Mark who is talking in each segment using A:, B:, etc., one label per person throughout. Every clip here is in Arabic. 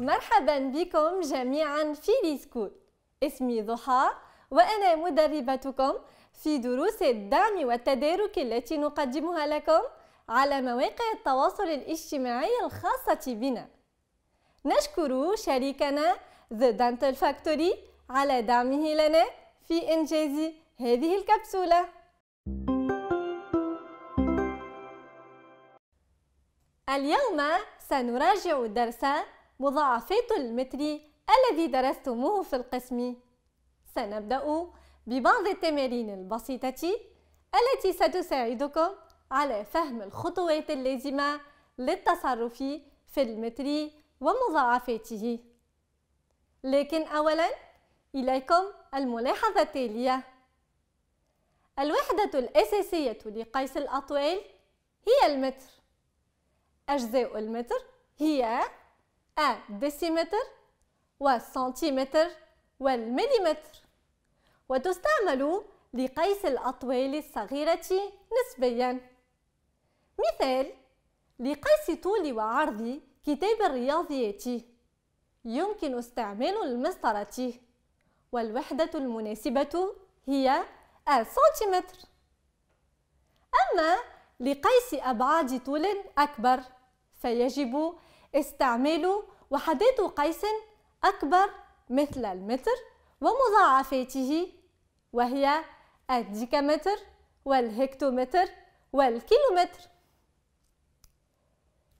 A: مرحبا بكم جميعا في ليسكول اسمي ضحى وأنا مدربتكم في دروس الدعم والتدارك التي نقدمها لكم على مواقع التواصل الاجتماعي الخاصة بنا نشكر شريكنا The Dental Factory على دعمه لنا في إنجاز هذه الكبسولة اليوم سنراجع درس مضاعفات المتر الذي درستموه في القسم سنبدأ ببعض التمارين البسيطة التي ستساعدكم على فهم الخطوات اللازمة للتصرف في المتر ومضاعفاته لكن أولا إليكم الملاحظة التالية الوحدة الأساسية لقيس الأطوال هي المتر أجزاء المتر هي أ ديسيمتر والسنتيمتر والمليمتر وتستعمل لقيس الأطوال الصغيرة نسبيا مثال لقيس طول وعرض كتاب الرياضيات يمكن استعمال المسطرة والوحدة المناسبة هي السنتيمتر أما لقيس أبعاد طول أكبر فيجب استعملوا وحدات قيس أكبر مثل المتر ومضاعفاته وهي الديكامتر والهكتومتر والكيلومتر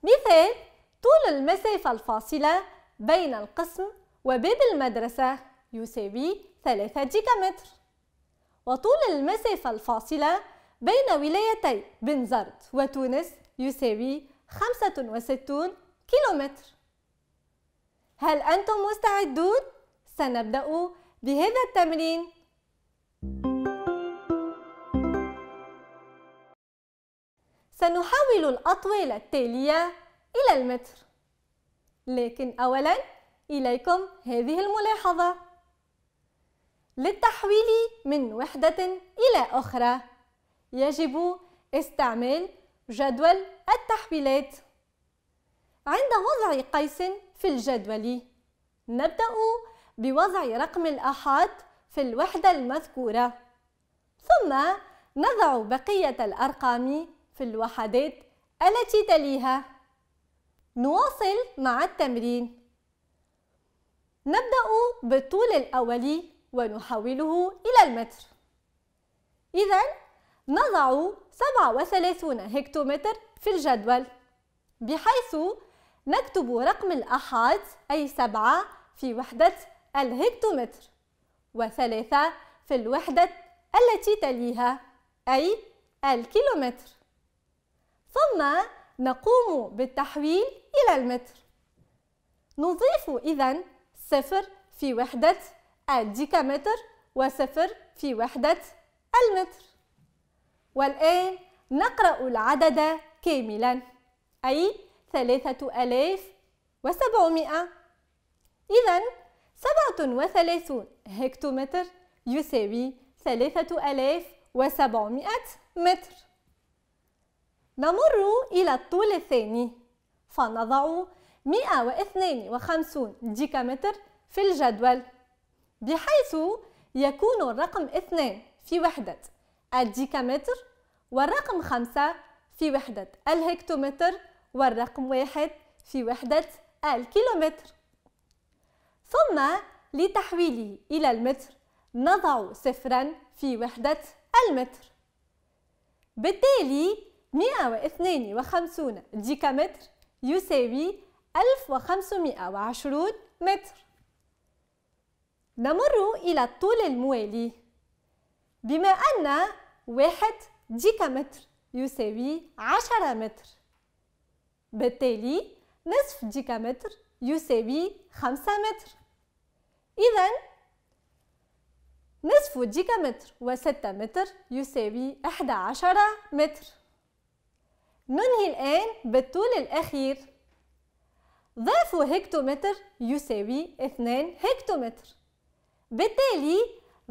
A: مثال طول المسافة الفاصلة بين القسم وباب المدرسة يساوي 3 ديكامتر وطول المسافة الفاصلة بين ولايتي بنزرت وتونس يساوي 65 كيلومتر هل أنتم مستعدون؟ سنبدأ بهذا التمرين سنحول الأطوال التالية إلى المتر لكن أولا إليكم هذه الملاحظة للتحويل من وحدة إلى أخرى يجب استعمال جدول التحويلات عند وضع قيس في الجدول نبدأ بوضع رقم الأحاد في الوحدة المذكورة ثم نضع بقية الأرقام في الوحدات التي تليها نواصل مع التمرين نبدأ بالطول الأولي ونحوله إلى المتر إذا نضع 37 هكتومتر في الجدول بحيث نكتب رقم الأحاد أي سبعة في وحدة الهكتومتر وثلاثة في الوحدة التي تليها أي الكيلومتر ثم نقوم بالتحويل إلى المتر نضيف إذا صفر في وحدة الديكامتر وصفر في وحدة المتر والآن نقرأ العدد كاملا أي ثلاثة ألاف وسبعمائة إذا سبعة وثلاثون هكتومتر يساوي ثلاثة ألاف وسبعمائة متر نمر إلى الطول الثاني فنضع 152 ديكامتر في الجدول بحيث يكون الرقم 2 في وحدة الديكامتر والرقم 5 في وحدة الهكتومتر والرقم واحد في وحدة الكيلومتر ثم لتحويله إلى المتر نضع صفرا في وحدة المتر بالتالي 152 ديكامتر يساوي 1520 متر نمر إلى الطول الموالي بما أن واحد ديكامتر يساوي 10 متر بالتالي نصف ديكامتر يساوي خمسة متر إذا نصف ديكامتر وستة متر يساوي أحد عشر متر ننهي الآن بالطول الأخير ضعف هكتومتر يساوي اثنان هكتومتر بالتالي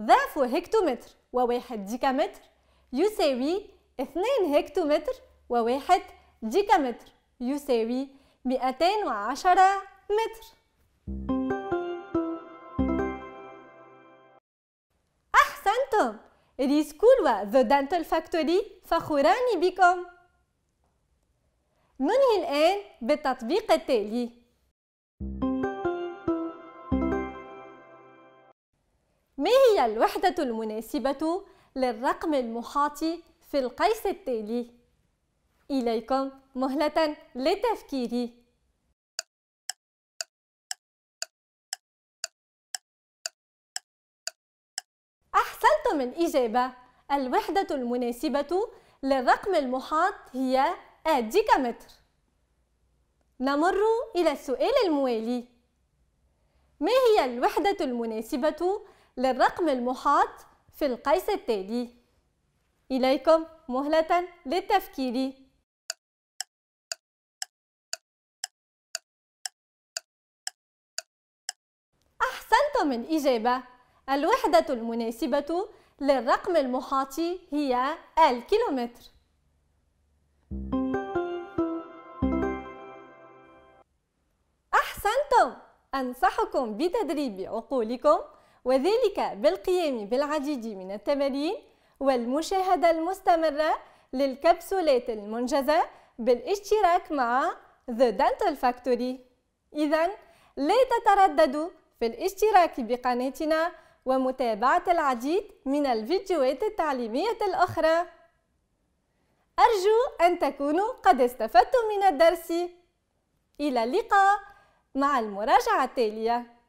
A: ضعف هكتومتر وواحد ديكامتر يساوي اثنان هكتومتر وواحد ديكامتر يساوي 210 متر أحسنتم ري و The Dental Factory فخوران بكم ننهي الآن بالتطبيق التالي ما هي الوحدة المناسبة للرقم المحاط في القيس التالي؟ إليكم مهلة للتفكير أحسنتم الإجابة الوحدة المناسبة للرقم المحاط هي الديكامتر نمر إلى السؤال الموالي ما هي الوحدة المناسبة للرقم المحاط في القيس التالي؟ إليكم مهلة للتفكير من إجابة الوحدة المناسبة للرقم المحاطي هي الكيلومتر أحسنتم! أنصحكم بتدريب عقولكم وذلك بالقيام بالعديد من التمارين والمشاهدة المستمرة للكبسولات المنجزة بالاشتراك مع The Dental Factory إذا لا تترددوا بالاشتراك بقناتنا ومتابعة العديد من الفيديوهات التعليمية الأخرى أرجو أن تكونوا قد استفدتم من الدرس إلى اللقاء مع المراجعة التالية